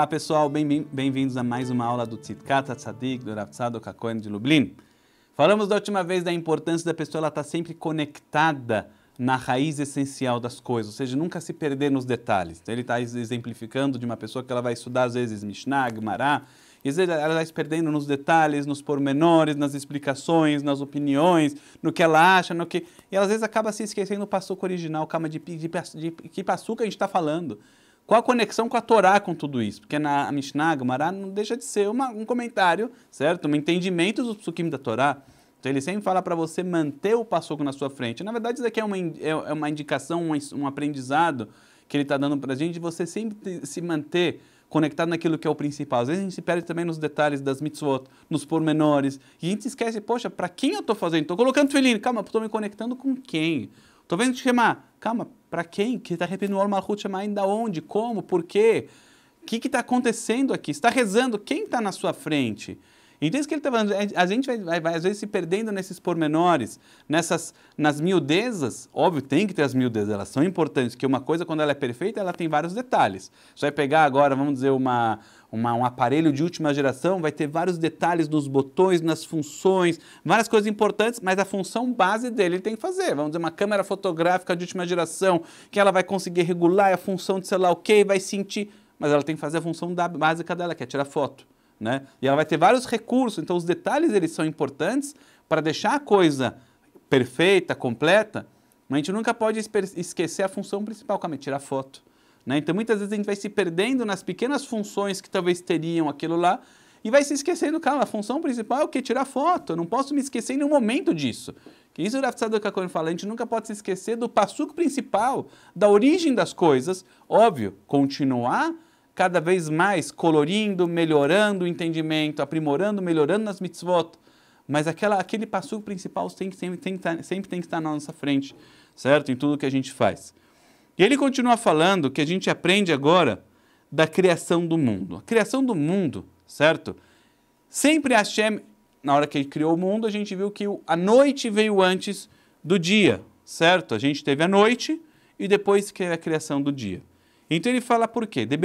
Olá pessoal, bem-vindos a mais uma aula do Tzidkat Tzadik, do Rav Kakoen de Lublin. Falamos da última vez da importância da pessoa estar tá sempre conectada na raiz essencial das coisas, ou seja, nunca se perder nos detalhes. Então, ele está exemplificando de uma pessoa que ela vai estudar às vezes Mishnah, Gemara, e às vezes ela vai se perdendo nos detalhes, nos pormenores, nas explicações, nas opiniões, no que ela acha, no que... E ela, às vezes acaba se esquecendo do passuco original, calma, de, de, de, de que passuco a gente está falando? Qual a conexão com a Torá com tudo isso? Porque na Mishnah, Gemara, não deixa de ser uma, um comentário, certo? Um entendimento do psukim da Torá. Então ele sempre fala para você manter o passoco na sua frente. Na verdade, isso aqui é uma, é, é uma indicação, um, aprendizado que ele está dando para a gente de você sempre se manter conectado naquilo que é o principal. Às vezes a gente se perde também nos detalhes das mitzvot, nos pormenores, e a gente esquece, poxa, para quem eu estou fazendo? Estou colocando filhinho, calma, estou me conectando com quem? vendo te chamar, calma, para quem? Que está repetindo o Malchut chamar ainda onde? Como? Por quê? O que está acontecendo aqui? está rezando? Quem está na sua frente? Então, isso que ele está falando, a gente vai, vai, vai, às vezes se perdendo nesses pormenores, nessas, nas miudezas, óbvio, tem que ter as miudezas, elas são importantes, que uma coisa, quando ela é perfeita, ela tem vários detalhes. Você vai pegar agora, vamos dizer, uma, uma, um aparelho de última geração, vai ter vários detalhes nos botões, nas funções, várias coisas importantes, mas a função base dele ele tem que fazer. Vamos dizer, uma câmera fotográfica de última geração, que ela vai conseguir regular a função de sei lá o que, vai sentir, mas ela tem que fazer a função da, básica dela, que é tirar foto. Né? E ela vai ter vários recursos, então os detalhes eles são importantes para deixar a coisa perfeita, completa, mas a gente nunca pode esquecer a função principal, que é tirar foto. Né? Então muitas vezes a gente vai se perdendo nas pequenas funções que talvez teriam aquilo lá e vai se esquecendo, calma, a função principal é o que? Tirar foto, eu não posso me esquecer em nenhum momento disso. Que isso o Rafsado Kakone fala, a gente nunca pode se esquecer do passuco principal, da origem das coisas. Óbvio, continuar cada vez mais colorindo, melhorando o entendimento, aprimorando, melhorando nas mitzvot. Mas aquela, aquele passo principal tem, sempre, tem, tem, tá, sempre tem que estar na nossa frente, certo? Em tudo que a gente faz. E ele continua falando que a gente aprende agora da criação do mundo. A criação do mundo, certo? Sempre Hashem, na hora que ele criou o mundo, a gente viu que a noite veio antes do dia, certo? A gente teve a noite e depois que a criação do dia. Então ele fala por quê? De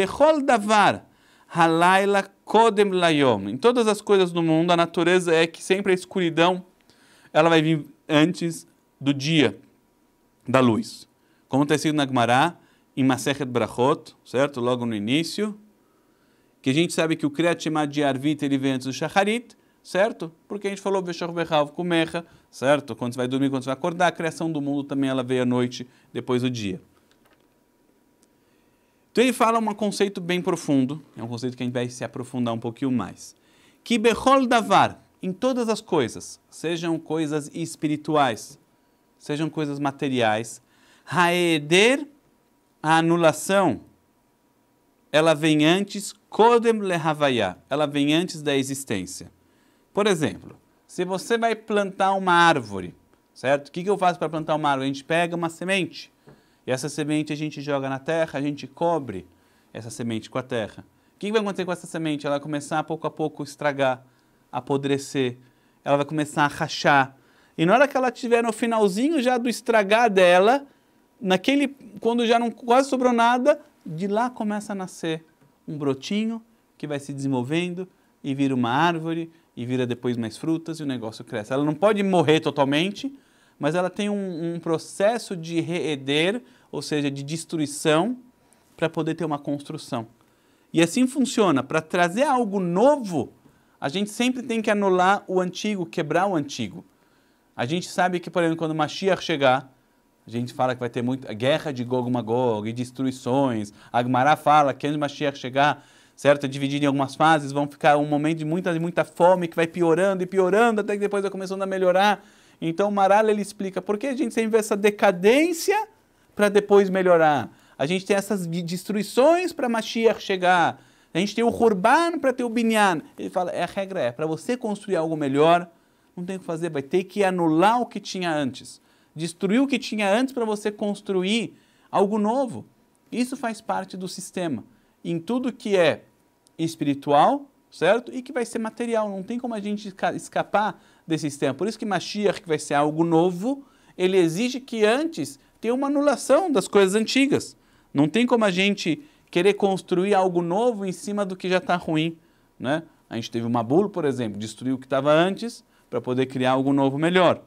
Davar, Halaila Kodem Layom. Em todas as coisas do mundo, a natureza é que sempre a escuridão ela vai vir antes do dia da luz. Como está escrito na Gemara, em Masechet Brachot, certo? Logo no início, que a gente sabe que o Kriyat Shema de Arvit ele vem antes do Shacharit, certo? Porque a gente falou Veshach Bechav Kumecha, certo? Quando você vai dormir, quando você vai acordar, a criação do mundo também ela veio à noite, depois do dia. Então ele fala um conceito bem profundo, é um conceito que a gente vai se aprofundar um pouquinho mais. Que Behol Davar, em todas as coisas, sejam coisas espirituais, sejam coisas materiais, Haeder, a anulação, ela vem antes, Kodem Lehavayah, ela vem antes da existência. Por exemplo, se você vai plantar uma árvore, certo? O que, que eu faço para plantar uma árvore? A gente pega uma semente, e essa semente a gente joga na terra, a gente cobre essa semente com a terra. O que vai acontecer com essa semente? Ela vai começar a pouco a pouco estragar, apodrecer, ela vai começar a rachar. E na hora que ela estiver no finalzinho já do estragar dela, naquele quando já não quase sobrou nada, de lá começa a nascer um brotinho que vai se desenvolvendo e vira uma árvore e vira depois mais frutas e o negócio cresce. Ela não pode morrer totalmente, mas ela tem um, um processo de reeder ou seja, de destruição, para poder ter uma construção. E assim funciona. Para trazer algo novo, a gente sempre tem que anular o antigo, quebrar o antigo. A gente sabe que, por exemplo, quando Mashiach chegar, a gente fala que vai ter muita guerra de Gog Magog e destruições. A Agmará fala que antes de Mashiach chegar, certo, é dividido em algumas fases, vão ficar um momento de muita, muita fome que vai piorando e piorando até que depois vai começando a melhorar. Então, Marala ele explica por que a gente sempre vê essa decadência para depois melhorar. A gente tem essas destruições para Mashiach chegar. A gente tem o Hurban para ter o Binyan. Ele fala, é, a regra é, para você construir algo melhor, não tem o que fazer, vai ter que anular o que tinha antes. Destruir o que tinha antes para você construir algo novo. Isso faz parte do sistema. Em tudo que é espiritual, certo? E que vai ser material, não tem como a gente escapar desse sistema. Por isso que Mashiach, que vai ser algo novo, ele exige que antes tenha uma anulação das coisas antigas. Não tem como a gente querer construir algo novo em cima do que já está ruim, né? A gente teve uma bula, por exemplo, destruiu o que estava antes para poder criar algo novo melhor.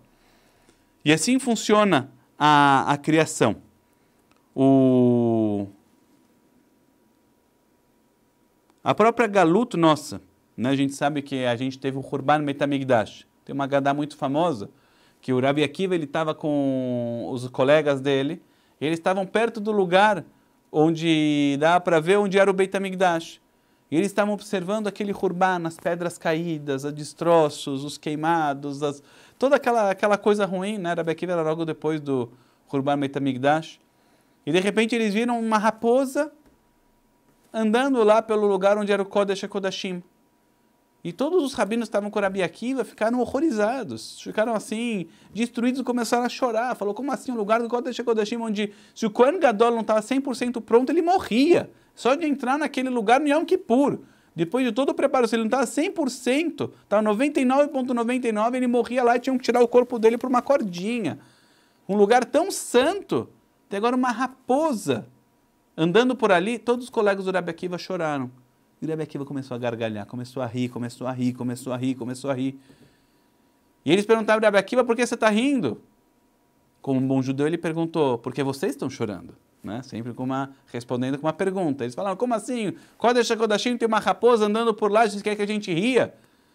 E assim funciona a, a criação. O... A própria Galuto, nossa, né? a gente sabe que a gente teve o Hurban Metamigdash. Tem uma Gadá muito famosa, que o Rabi Akiva ele estava com os colegas dele, eles estavam perto do lugar onde dá para ver onde era o Beit E eles estavam observando aquele Hurban, as pedras caídas, os destroços, os queimados, as... toda aquela, aquela coisa ruim, né? Rabi Akiva era logo depois do Hurban Beit E de repente eles viram uma raposa andando lá pelo lugar onde era o Kodesh HaKodashim. E todos os rabinos que estavam com Rabi Akiva ficaram horrorizados, ficaram assim, destruídos e começaram a chorar. Falou, como assim, o um lugar do Kodesh Kodashim, onde se o Kohen Gadol não estava 100% pronto, ele morria. Só de entrar naquele lugar no Yom Kippur. Depois de todo o preparo, se ele não estava 100%, estava 99,99, ,99, ele morria lá e tinham que tirar o corpo dele por uma cordinha. Um lugar tão santo, tem agora uma raposa andando por ali. Todos os colegas do Rabi Akiva choraram. E o Rebbe Akiva começou a gargalhar, começou a rir, começou a rir, começou a rir, começou a rir. E eles perguntaram ao Rebbe Akiva, por que você está rindo? Como um bom judeu, ele perguntou, porque vocês estão chorando? Né? Sempre com uma, respondendo com uma pergunta. Eles falaram, como assim? Kodesh Kodashim tem uma raposa andando por lá, vocês querem que a gente ria?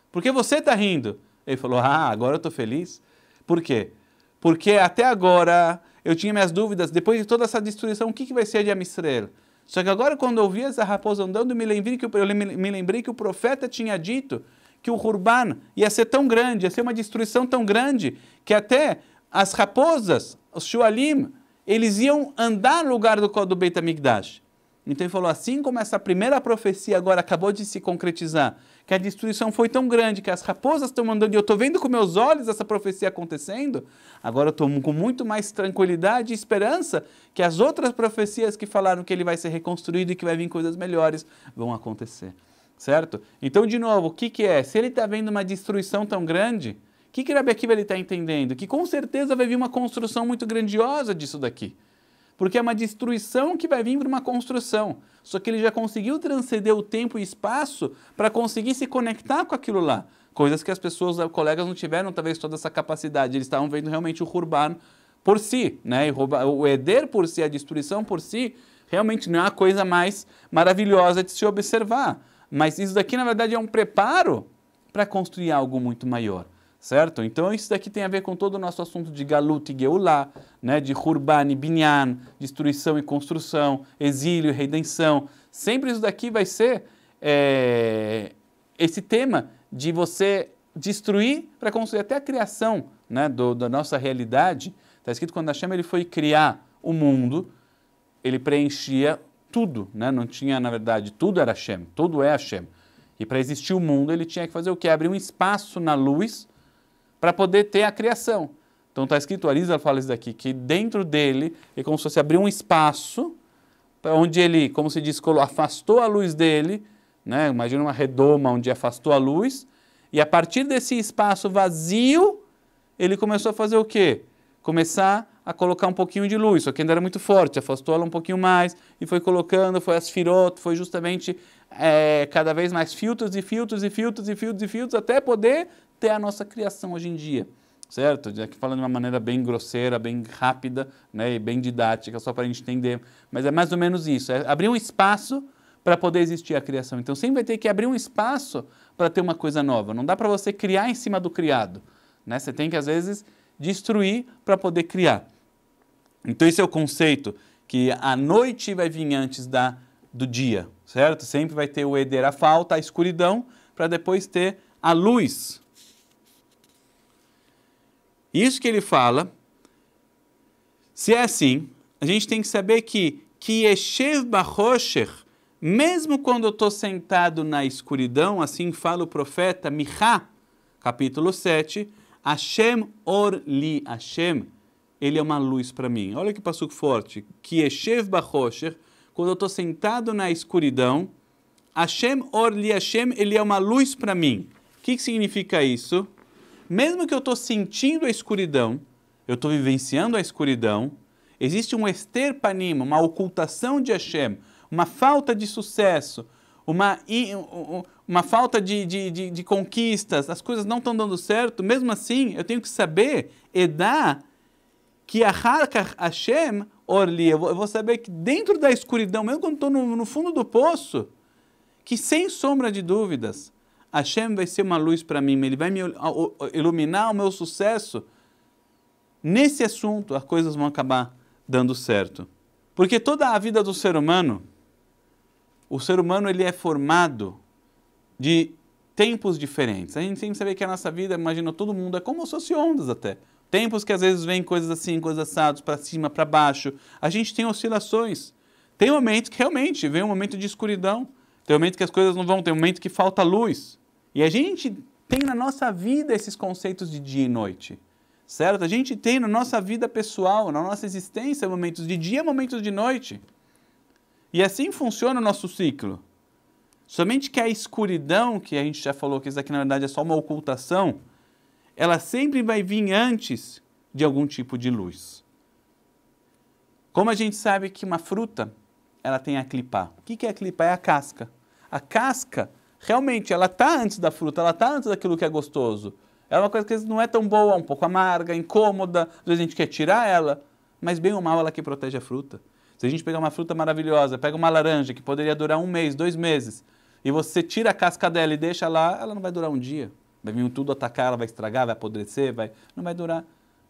Por que você está rindo? Ele falou, ah, agora eu estou feliz. Por quê? Porque até agora eu tinha minhas dúvidas, depois de toda essa destruição, o que, que vai ser de Amistrel? Só que agora, quando eu vi essa raposa andando, me lembrei que, eu me lembrei que o profeta tinha dito que o Hurban ia ser tão grande, ia ser uma destruição tão grande, que até as raposas, os Shualim, eles iam andar no lugar do, do Beit HaMikdash. Então ele falou: assim como essa primeira profecia agora acabou de se concretizar, que a destruição foi tão grande que as raposas estão mandando e eu estou vendo com meus olhos essa profecia acontecendo, agora eu estou com muito mais tranquilidade e esperança que as outras profecias que falaram que ele vai ser reconstruído e que vai vir coisas melhores vão acontecer. Certo? Então, de novo, o que, que é? Se ele está vendo uma destruição tão grande, o que, que Rabi Akiva está entendendo? Que com certeza vai vir uma construção muito grandiosa disso daqui porque é uma destruição que vai vir para uma construção. Só que ele já conseguiu transcender o tempo e espaço para conseguir se conectar com aquilo lá. Coisas que as pessoas, os colegas não tiveram talvez toda essa capacidade, eles estavam vendo realmente o urbano por si, né? o Eder por si, a destruição por si, realmente não é a coisa mais maravilhosa de se observar. Mas isso daqui, na verdade, é um preparo para construir algo muito maior certo? Então isso daqui tem a ver com todo o nosso assunto de Galut e Geulah, né? de Hurban e Binyan, destruição e construção, exílio e redenção. Sempre isso daqui vai ser é, esse tema de você destruir para construir até a criação né? Do, da nossa realidade. Está escrito quando Hashem ele foi criar o mundo, ele preenchia tudo, né? não tinha, na verdade, tudo era Hashem, tudo é Hashem. E para existir o mundo, ele tinha que fazer o que? Abrir um espaço na luz para poder ter a criação. Então está escrito, Arisa fala isso daqui, que dentro dele é como se fosse abrir um espaço onde ele, como se diz, afastou a luz dele, né? imagina uma redoma onde afastou a luz, e a partir desse espaço vazio, ele começou a fazer o quê? Começar a colocar um pouquinho de luz, só que ainda era muito forte, afastou ela um pouquinho mais e foi colocando, foi asfirou, foi justamente é, cada vez mais filtros e filtros e filtros e filtros e filtros até poder até a nossa criação hoje em dia certo? Aqui falando de uma maneira bem grosseira, bem rápida né, e bem didática, só para a gente entender. Mas é mais ou menos isso: é abrir um espaço para poder existir a criação. Então sempre vai ter que abrir um espaço para ter uma coisa nova. Não dá para você criar em cima do criado. Né? Você tem que, às vezes, destruir para poder criar. Então esse é o conceito que a noite vai vir antes da, do dia, certo? Sempre vai ter o eder, a falta, a escuridão, para depois ter a luz, isso que ele fala, se é assim, a gente tem que saber que que Yeshev Barosher, mesmo quando eu estou sentado na escuridão, assim fala o profeta Micha, capítulo 7, Hashem Or Li Hashem, ele é uma luz para mim. Olha que passo forte. Que Yeshev Barosher, quando eu estou sentado na escuridão, Hashem Or Li Hashem, ele é uma luz para mim. O que, que significa isso? mesmo que eu estou sentindo a escuridão, eu estou vivenciando a escuridão, existe um esterpanima, uma ocultação de Hashem, uma falta de sucesso, uma, uma falta de, de, de, de conquistas, as coisas não estão dando certo, mesmo assim eu tenho que saber, e dar que a Harkar Hashem Orli, eu vou saber que dentro da escuridão, mesmo quando estou no, no fundo do poço, que sem sombra de dúvidas, Hashem vai ser uma luz para mim, ele vai me iluminar o meu sucesso. Nesse assunto, as coisas vão acabar dando certo. Porque toda a vida do ser humano, o ser humano ele é formado de tempos diferentes. A gente tem que saber que a nossa vida, imagina todo mundo, é como se fosse ondas até. Tempos que às vezes vem coisas assim, coisas assadas, para cima, para baixo. A gente tem oscilações. Tem momentos que realmente vem um momento de escuridão. Tem momento que as coisas não vão, tem momento que falta luz. E a gente tem na nossa vida esses conceitos de dia e noite, certo? A gente tem na nossa vida pessoal, na nossa existência, momentos de dia, momentos de noite. E assim funciona o nosso ciclo. Somente que a escuridão, que a gente já falou que isso aqui na verdade é só uma ocultação, ela sempre vai vir antes de algum tipo de luz. Como a gente sabe que uma fruta, ela tem a clipar. O que é a clipar? É a casca. A casca realmente ela está antes da fruta, ela está antes daquilo que é gostoso. Ela é uma coisa que às vezes não é tão boa, um pouco amarga, incômoda, às vezes a gente quer tirar ela, mas bem ou mal ela que protege a fruta. Se a gente pegar uma fruta maravilhosa, pega uma laranja que poderia durar um mês, dois meses, e você tira a casca dela e deixa lá, ela não vai durar um dia. Vai vir tudo atacar, ela vai estragar, vai apodrecer, vai... não vai durar.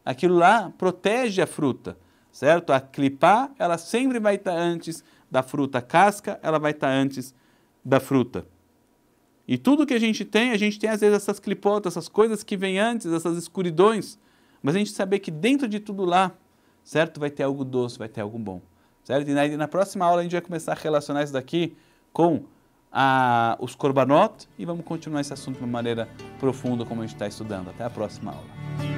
Aquilo lá protege a fruta, certo? A clipar, ela sempre vai estar tá antes da fruta. A casca, ela vai estar tá antes da fruta. E tudo que a gente tem, a gente tem às vezes essas clipotas, essas coisas que vêm antes, essas escuridões, mas a gente saber que dentro de tudo lá, certo, vai ter algo doce, vai ter algo bom, certo? E na, na próxima aula a gente vai começar a relacionar isso daqui com a, os korbanot e vamos continuar esse assunto de uma maneira profunda como a gente está estudando. Até a próxima aula.